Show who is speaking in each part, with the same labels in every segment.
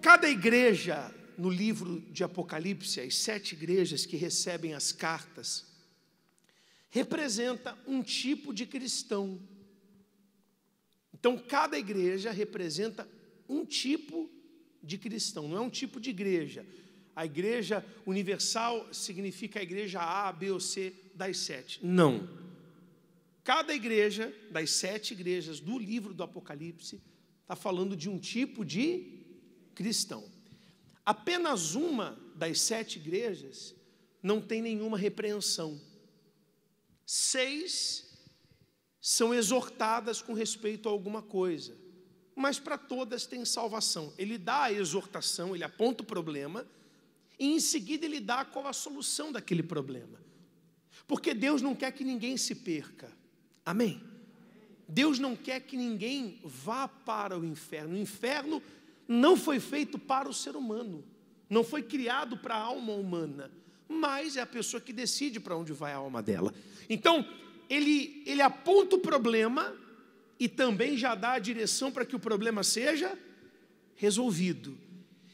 Speaker 1: Cada igreja no livro de Apocalipse, as sete igrejas que recebem as cartas, representa um tipo de cristão. Então, cada igreja representa um tipo de cristão, não é um tipo de igreja. A igreja universal significa a igreja A, B ou C das sete. Não. Cada igreja, das sete igrejas do livro do Apocalipse, está falando de um tipo de cristão. Apenas uma das sete igrejas não tem nenhuma repreensão. Seis são exortadas com respeito a alguma coisa, mas para todas tem salvação. Ele dá a exortação, ele aponta o problema, e em seguida ele dá qual a solução daquele problema. Porque Deus não quer que ninguém se perca. Amém? Deus não quer que ninguém vá para o inferno. O inferno não foi feito para o ser humano, não foi criado para a alma humana, mas é a pessoa que decide para onde vai a alma dela. Então, ele, ele aponta o problema e também já dá a direção para que o problema seja resolvido.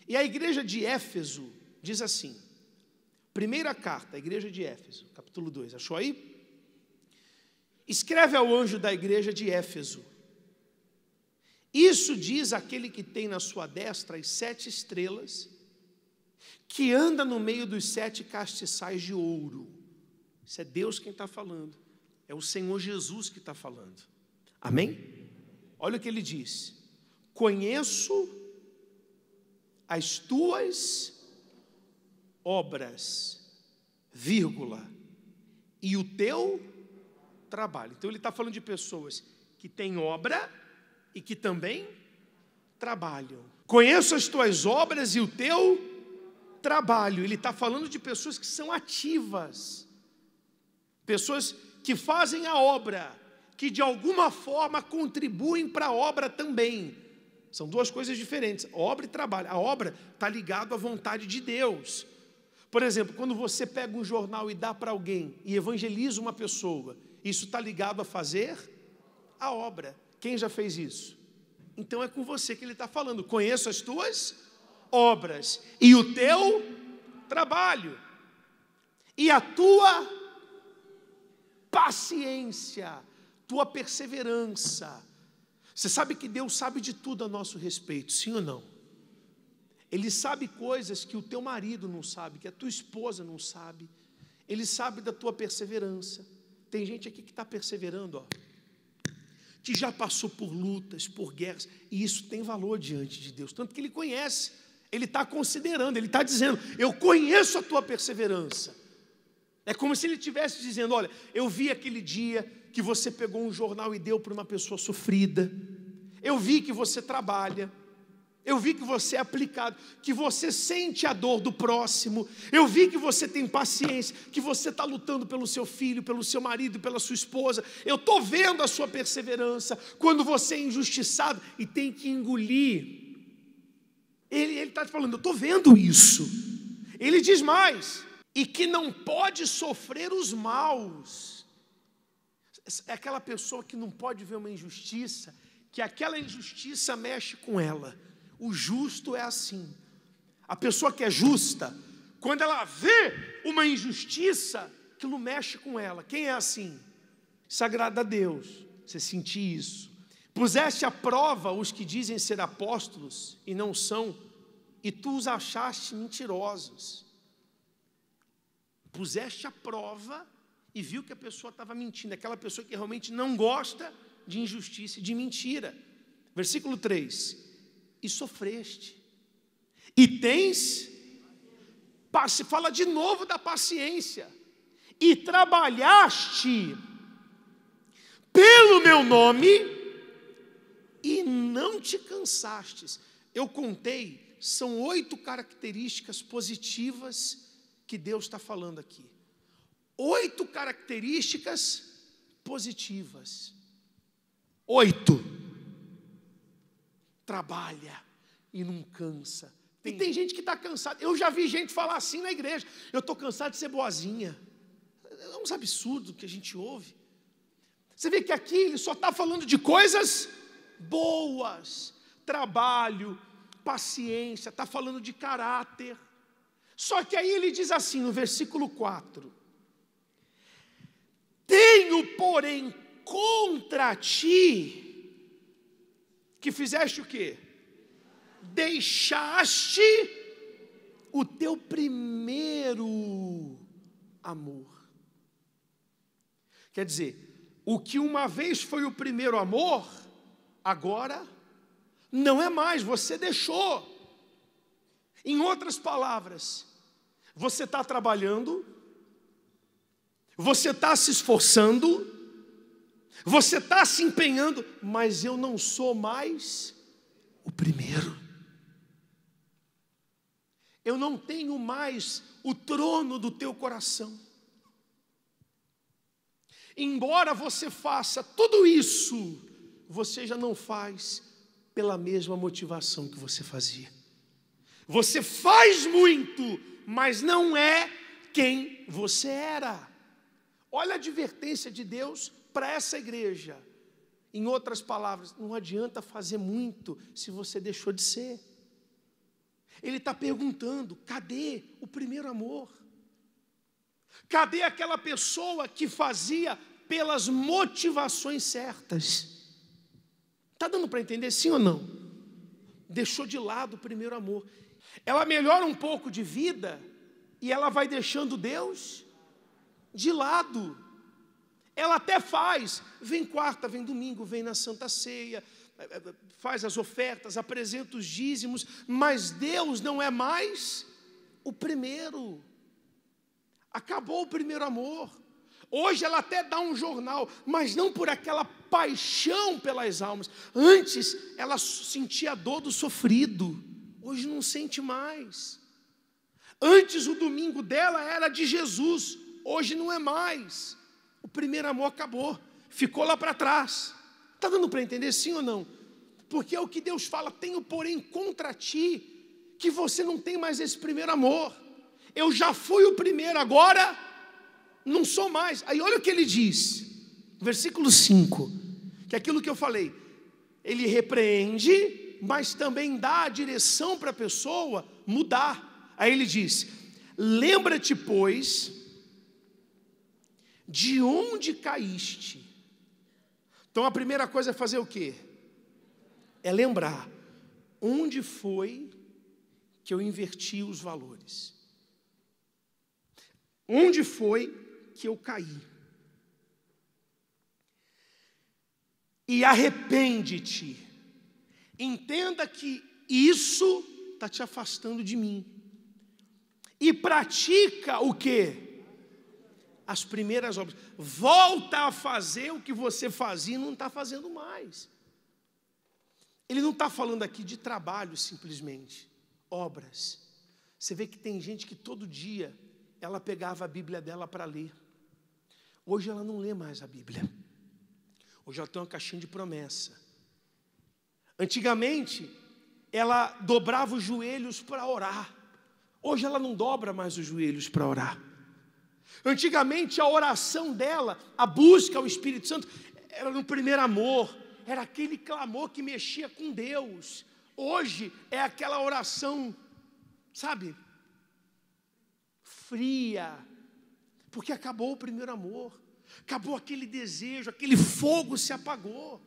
Speaker 1: E a igreja de Éfeso diz assim, primeira carta, a igreja de Éfeso, capítulo 2, achou aí? Escreve ao anjo da igreja de Éfeso isso diz aquele que tem na sua destra as sete estrelas, que anda no meio dos sete castiçais de ouro. Isso é Deus quem está falando, é o Senhor Jesus que está falando. Amém? Olha o que ele diz: Conheço as tuas obras, vírgula, e o teu trabalho. Então ele está falando de pessoas que têm obra e que também trabalham. Conheço as tuas obras e o teu trabalho. Ele está falando de pessoas que são ativas, pessoas que fazem a obra, que de alguma forma contribuem para a obra também. São duas coisas diferentes, obra e trabalho. A obra está ligada à vontade de Deus. Por exemplo, quando você pega um jornal e dá para alguém e evangeliza uma pessoa, isso está ligado a fazer a obra. Quem já fez isso? Então é com você que ele está falando. Conheço as tuas obras e o teu trabalho e a tua paciência, tua perseverança. Você sabe que Deus sabe de tudo a nosso respeito, sim ou não? Ele sabe coisas que o teu marido não sabe, que a tua esposa não sabe. Ele sabe da tua perseverança. Tem gente aqui que está perseverando, ó que já passou por lutas, por guerras, e isso tem valor diante de Deus, tanto que Ele conhece, Ele está considerando, Ele está dizendo: Eu conheço a tua perseverança. É como se Ele estivesse dizendo: Olha, eu vi aquele dia que você pegou um jornal e deu para uma pessoa sofrida, eu vi que você trabalha. Eu vi que você é aplicado, que você sente a dor do próximo. Eu vi que você tem paciência, que você está lutando pelo seu filho, pelo seu marido, pela sua esposa. Eu estou vendo a sua perseverança quando você é injustiçado e tem que engolir. Ele está te falando, eu estou vendo isso. Ele diz mais, e que não pode sofrer os maus. É aquela pessoa que não pode ver uma injustiça, que aquela injustiça mexe com ela o justo é assim. A pessoa que é justa, quando ela vê uma injustiça, aquilo mexe com ela. Quem é assim? Sagrada a Deus. Você sentir isso. Puseste à prova os que dizem ser apóstolos e não são, e tu os achaste mentirosos. Puseste à prova e viu que a pessoa estava mentindo, aquela pessoa que realmente não gosta de injustiça e de mentira. Versículo 3: e sofreste. E tens passe, fala de novo da paciência. E trabalhaste pelo meu nome e não te cansastes. Eu contei, são oito características positivas que Deus está falando aqui. Oito características positivas. Oito trabalha e não cansa. Tem... E tem gente que está cansada. Eu já vi gente falar assim na igreja: eu estou cansado de ser boazinha. É uns absurdos que a gente ouve. Você vê que aqui ele só está falando de coisas boas, trabalho, paciência, está falando de caráter. Só que aí ele diz assim no versículo 4: Tenho, porém, contra ti que fizeste o quê? Deixaste o teu primeiro amor. Quer dizer, o que uma vez foi o primeiro amor, agora não é mais, você deixou. Em outras palavras, você está trabalhando, você está se esforçando, você está se empenhando, mas eu não sou mais o primeiro. Eu não tenho mais o trono do teu coração. Embora você faça tudo isso, você já não faz pela mesma motivação que você fazia. Você faz muito, mas não é quem você era. Olha a advertência de Deus para essa igreja. Em outras palavras, não adianta fazer muito se você deixou de ser. Ele está perguntando: cadê o primeiro amor? Cadê aquela pessoa que fazia pelas motivações certas? Está dando para entender sim ou não? Deixou de lado o primeiro amor. Ela melhora um pouco de vida e ela vai deixando Deus de lado. Ela até faz, vem quarta, vem domingo, vem na Santa Ceia, eh, eh, faz as ofertas, apresenta os dízimos, mas Deus não é mais o primeiro. Acabou o primeiro amor. Hoje ela até dá um jornal, mas não por aquela paixão pelas almas. Antes ela sentia a dor do sofrido, hoje não sente mais. Antes o domingo dela era de Jesus, hoje não é mais primeiro amor acabou, ficou lá para trás. Está dando para entender sim ou não? Porque é o que Deus fala: tenho, porém, contra ti, que você não tem mais esse primeiro amor. Eu já fui o primeiro, agora não sou mais. Aí olha o que ele diz, versículo 5, que é aquilo que eu falei, ele repreende, mas também dá a direção para a pessoa mudar. Aí ele diz: lembra-te, pois, de onde caíste. Então a primeira coisa é fazer o quê? É lembrar onde foi que eu inverti os valores. Onde foi que eu caí? E arrepende-te. Entenda que isso está te afastando de mim. E pratica o quê? as primeiras obras. Volta a fazer o que você fazia e não está fazendo mais. Ele não está falando aqui de trabalho simplesmente, obras. Você vê que tem gente que todo dia ela pegava a Bíblia dela para ler. Hoje ela não lê mais a Bíblia. Hoje ela tem uma caixinha de promessa. Antigamente, ela dobrava os joelhos para orar. Hoje ela não dobra mais os joelhos para orar. Antigamente a oração dela, a busca ao Espírito Santo, era no primeiro amor, era aquele clamor que mexia com Deus. Hoje é aquela oração, sabe? Fria, porque acabou o primeiro amor, acabou aquele desejo, aquele fogo se apagou.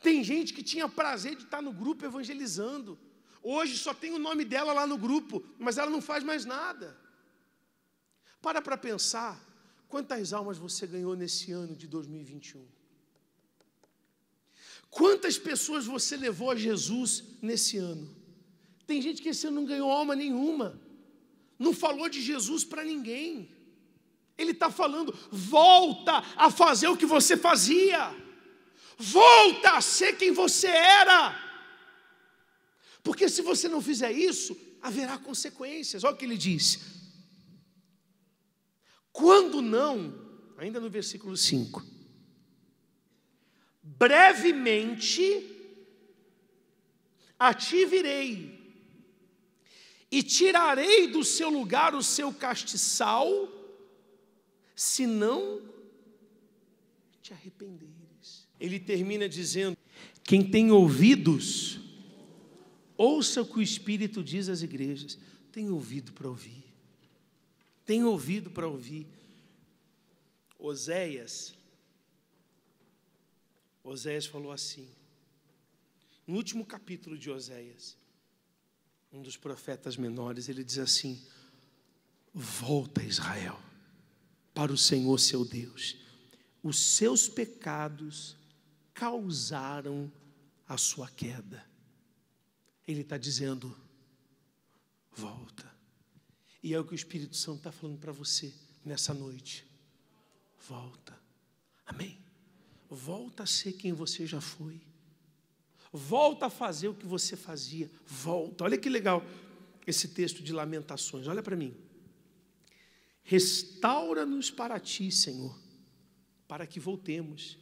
Speaker 1: Tem gente que tinha prazer de estar no grupo evangelizando, hoje só tem o nome dela lá no grupo, mas ela não faz mais nada. Para para pensar quantas almas você ganhou nesse ano de 2021. Quantas pessoas você levou a Jesus nesse ano? Tem gente que esse ano não ganhou alma nenhuma, não falou de Jesus para ninguém. Ele está falando: volta a fazer o que você fazia, volta a ser quem você era. Porque se você não fizer isso, haverá consequências. Olha o que ele diz: quando não, ainda no versículo 5, brevemente a ti virei e tirarei do seu lugar o seu castiçal, se não te arrependeres. Ele termina dizendo: quem tem ouvidos, ouça o que o Espírito diz às igrejas. Tem ouvido para ouvir. Tem ouvido para ouvir. Oséias, Oséias falou assim, no último capítulo de Oséias, um dos profetas menores, ele diz assim: Volta, Israel, para o Senhor seu Deus, os seus pecados causaram a sua queda. Ele está dizendo: Volta. E é o que o Espírito Santo está falando para você nessa noite. Volta. Amém? Volta a ser quem você já foi. Volta a fazer o que você fazia. Volta. Olha que legal esse texto de Lamentações. Olha para mim. Restaura-nos para ti, Senhor, para que voltemos.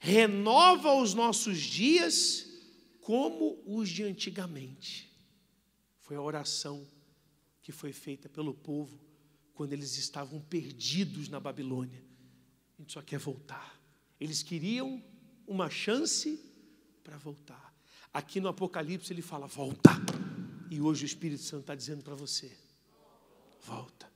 Speaker 1: Renova os nossos dias como os de antigamente. Foi a oração que foi feita pelo povo quando eles estavam perdidos na Babilônia. A gente só quer voltar. Eles queriam uma chance para voltar. Aqui no Apocalipse ele fala: volta. E hoje o Espírito Santo está dizendo para você: volta.